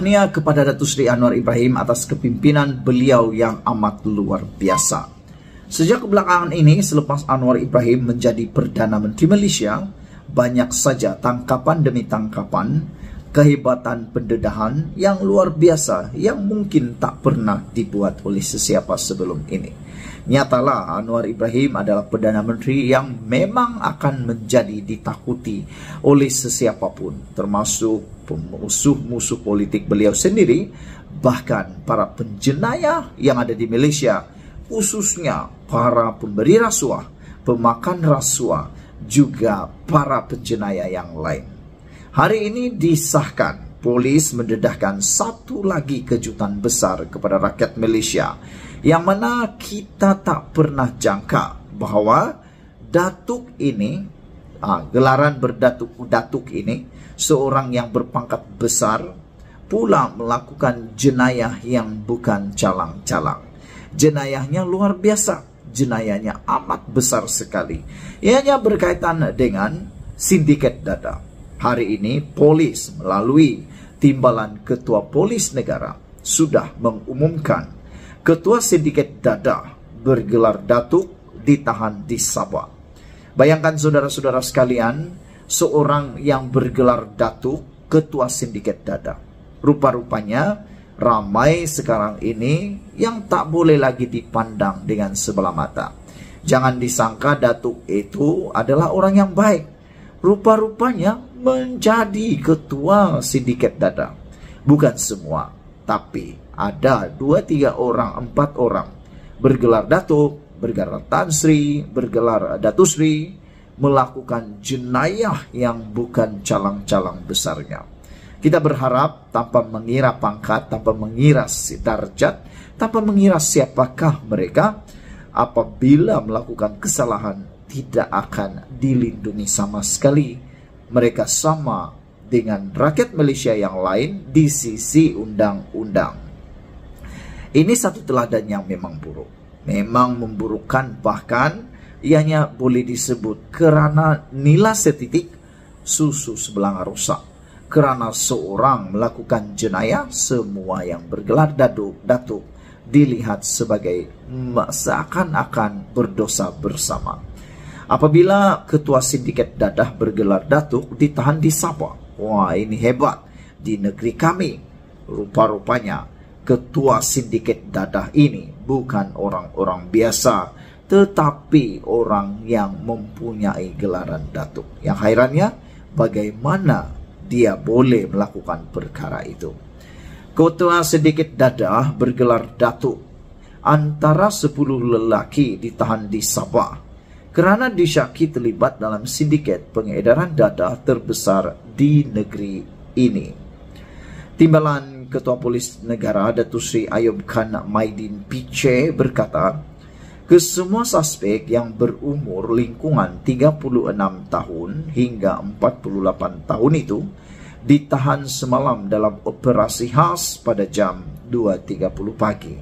tahniah kepada Datuk Seri Anwar Ibrahim atas kepimpinan beliau yang amat luar biasa. Sejak kebelakangan ini, selepas Anwar Ibrahim menjadi Perdana Menteri Malaysia, banyak saja tangkapan demi tangkapan, kehebatan pendedahan yang luar biasa yang mungkin tak pernah dibuat oleh sesiapa sebelum ini. Nyatalah Anwar Ibrahim adalah Perdana Menteri yang memang akan menjadi ditakuti oleh sesiapapun termasuk musuh-musuh politik beliau sendiri bahkan para penjenayah yang ada di Malaysia khususnya para pemberi rasuah, pemakan rasuah juga para penjenayah yang lain. Hari ini disahkan polis mendedahkan satu lagi kejutan besar kepada rakyat Malaysia yang mana kita tak pernah jangka bahawa Datuk ini ha, gelaran berdatuk datuk ini seorang yang berpangkat besar pula melakukan jenayah yang bukan calang-calang. Jenayahnya luar biasa, jenayahnya amat besar sekali. Ianya berkaitan dengan sindiket dada Hari ini polis melalui timbalan ketua polis negara sudah mengumumkan ketua sindiket dada bergelar datuk ditahan di Sabah. Bayangkan saudara-saudara sekalian, seorang yang bergelar datuk, ketua sindiket dadang. Rupa-rupanya ramai sekarang ini yang tak boleh lagi dipandang dengan sebelah mata. Jangan disangka datuk itu adalah orang yang baik. Rupa-rupanya menjadi ketua sindiket dadang. Bukan semua, tapi ada dua tiga orang, empat orang bergelar datuk, bergelar Tan Sri, bergelar Datu Sri, melakukan jenayah yang bukan calang-calang besarnya. Kita berharap tanpa mengira pangkat, tanpa mengira si darjat, tanpa mengira siapakah mereka, apabila melakukan kesalahan tidak akan dilindungi sama sekali. Mereka sama dengan rakyat Malaysia yang lain di sisi undang-undang. Ini satu teladan yang memang buruk. memang memburukkan bahkan ianya boleh disebut kerana nilai setitik susu sebelanga rusak kerana seorang melakukan jenayah semua yang bergelar datuk datuk dilihat sebagai seakan-akan berdosa bersama apabila ketua sindiket dadah bergelar datuk ditahan di Sapa wah ini hebat di negeri kami rupa-rupanya ketua sindiket dadah ini bukan orang-orang biasa tetapi orang yang mempunyai gelaran datuk. Yang hairannya bagaimana dia boleh melakukan perkara itu. Ketua sedikit dadah bergelar datuk antara sepuluh lelaki ditahan di Sabah kerana disyaki terlibat dalam sindiket pengedaran dadah terbesar di negeri ini. Timbalan Ketua Polis Negara Datuk Seri Ayub Khan Maidin Piche berkata, kesemua suspek yang berumur lingkungan 36 tahun hingga 48 tahun itu ditahan semalam dalam operasi khas pada jam 2.30 pagi.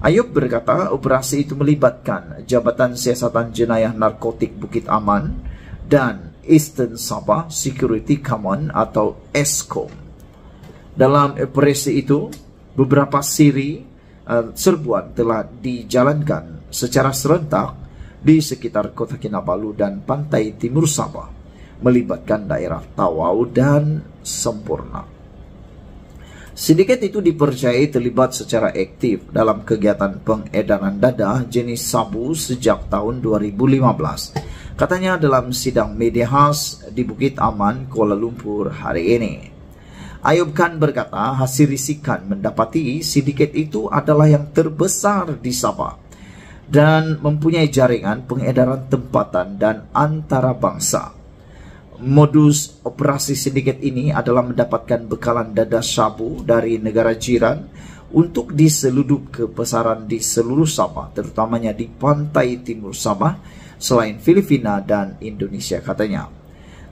Ayub berkata operasi itu melibatkan Jabatan Siasatan Jenayah Narkotik Bukit Aman dan Eastern Sabah Security Command atau ESCOM. Dalam operasi itu, beberapa siri uh, serbuan telah dijalankan secara serentak di sekitar kota Kinabalu dan pantai timur Sabah, melibatkan daerah Tawau dan Sempurna. Sindiket itu dipercayai terlibat secara aktif dalam kegiatan pengedaran dadah jenis sabu sejak tahun 2015. Katanya dalam sidang media khas di Bukit Aman, Kuala Lumpur hari ini. Ayub Khan berkata, hasil risikan mendapati sindiket itu adalah yang terbesar di Sabah dan mempunyai jaringan pengedaran tempatan dan antara bangsa. Modus operasi sindiket ini adalah mendapatkan bekalan dada sabu dari negara jiran untuk diseludup ke pasaran di seluruh Sabah, terutamanya di pantai timur Sabah, selain Filipina dan Indonesia katanya.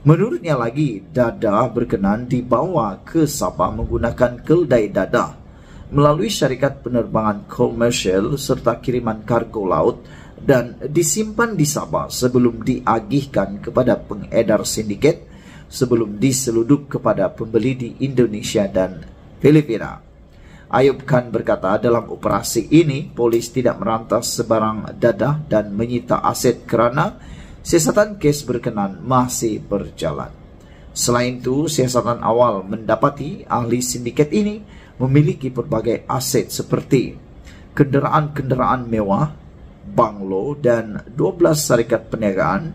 Menurutnya lagi, dada berkenan dibawa ke Sabah menggunakan keldai dada melalui syarikat penerbangan komersial serta kiriman kargo laut dan disimpan di Sabah sebelum diagihkan kepada pengedar sindiket sebelum diseluduk kepada pembeli di Indonesia dan Filipina. Ayub Khan berkata dalam operasi ini, polis tidak merantas sebarang dadah dan menyita aset kerana siasatan kes berkenan masih berjalan. Selain itu, siasatan awal mendapati ahli sindiket ini memiliki berbagai aset seperti kenderaan-kenderaan mewah, banglo dan 12 syarikat perniagaan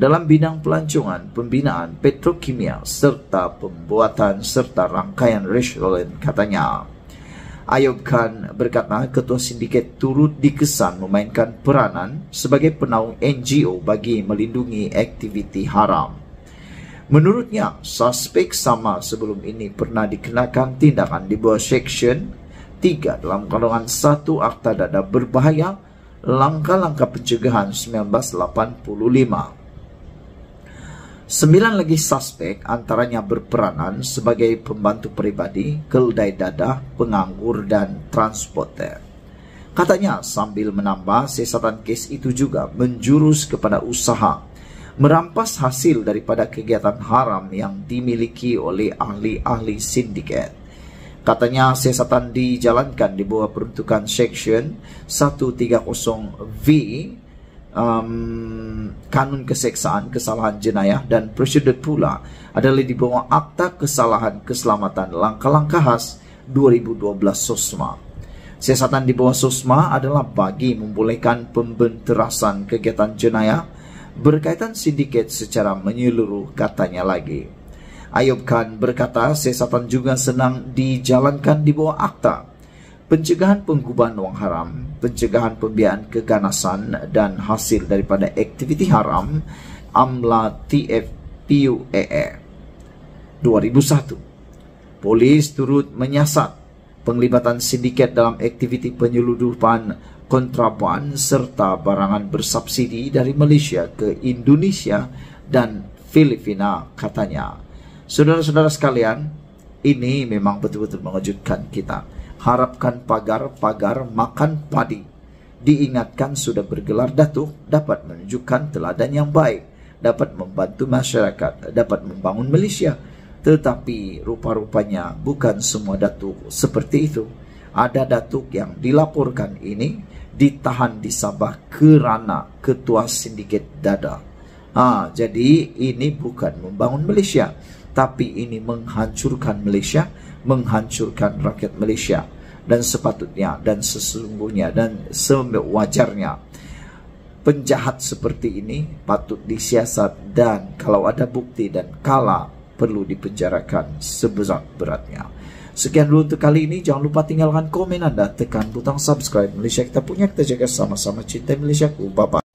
dalam bidang pelancongan, pembinaan petrokimia serta pembuatan serta rangkaian resolen katanya. Ayub Khan berkata ketua sindiket turut dikesan memainkan peranan sebagai penaung NGO bagi melindungi aktiviti haram. Menurutnya, suspek sama sebelum ini pernah dikenakan tindakan di bawah Seksyen 3 dalam kandungan 1 Akta Dada Berbahaya Langkah-langkah pencegahan 1985. Sembilan lagi suspek antaranya berperanan sebagai pembantu peribadi, keldai dadah, penganggur dan transporter. Katanya sambil menambah sesatan kes itu juga menjurus kepada usaha merampas hasil daripada kegiatan haram yang dimiliki oleh ahli-ahli sindiket. Katanya sesatan dijalankan di bawah peruntukan Section 130V um, kanun keseksaan kesalahan jenayah dan prosedur pula adalah di bawah Akta Kesalahan Keselamatan Langkah-Langkah Khas 2012 SOSMA. Siasatan di bawah SOSMA adalah bagi membolehkan pembenterasan kegiatan jenayah berkaitan sindiket secara menyeluruh katanya lagi. Ayub Khan berkata siasatan juga senang dijalankan di bawah akta pencegahan penggubahan wang haram, pencegahan pembiayaan keganasan dan hasil daripada aktiviti haram AMLA TFPUEE 2001. E. Polis turut menyasat penglibatan sindiket dalam aktiviti penyeludupan kontraban serta barangan bersubsidi dari Malaysia ke Indonesia dan Filipina katanya. Saudara-saudara sekalian, ini memang betul-betul mengejutkan kita harapkan pagar-pagar makan padi. Diingatkan sudah bergelar datuk dapat menunjukkan teladan yang baik, dapat membantu masyarakat, dapat membangun Malaysia. Tetapi rupa-rupanya bukan semua datuk seperti itu. Ada datuk yang dilaporkan ini ditahan di Sabah kerana ketua sindiket dada. Ha, jadi ini bukan membangun Malaysia. tapi ini menghancurkan Malaysia, menghancurkan rakyat Malaysia dan sepatutnya dan sesungguhnya dan sewajarnya penjahat seperti ini patut disiasat dan kalau ada bukti dan kala perlu dipenjarakan sebesar-beratnya. Sekian dulu untuk kali ini. Jangan lupa tinggalkan komen Anda. Tekan butang subscribe Malaysia kita punya. Kita jaga sama-sama cinta Malaysia. Bye-bye.